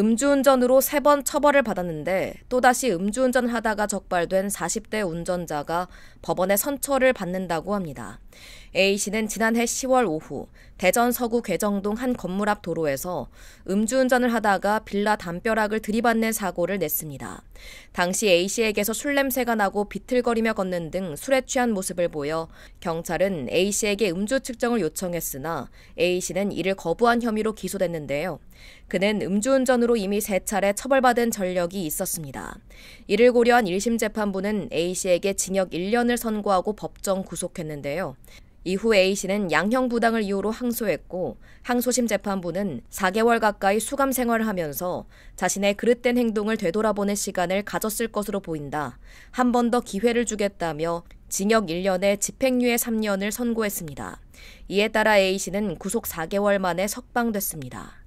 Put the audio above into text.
음주운전으로 세 번 처벌을 받았는데 또다시 음주운전을 하다가 적발된 40대 운전자가 법원의 선처를 받는다고 합니다. A씨는 지난해 10월 오후 대전 서구 괴정동 한 건물 앞 도로에서 음주운전을 하다가 빌라 담벼락을 들이받는 사고를 냈습니다. 당시 A씨에게서 술 냄새가 나고 비틀거리며 걷는 등 술에 취한 모습을 보여 경찰은 A씨에게 음주 측정을 요청했으나 A씨는 이를 거부한 혐의로 기소됐는데요. 그는 음주운전으로 이미 세 차례 처벌받은 전력이 있었습니다. 이를 고려한 1심 재판부는 A씨에게 징역 1년을 선고하고 법정 구속했는데요. 이후 A씨는 양형 부당을 이유로 항소했고 항소심 재판부는 4개월 가까이 수감 생활을 하면서 자신의 그릇된 행동을 되돌아보는 시간을 가졌을 것으로 보인다. 한 번 더 기회를 주겠다며 징역 1년에 집행유예 3년을 선고했습니다. 이에 따라 A씨는 구속 4개월 만에 석방됐습니다.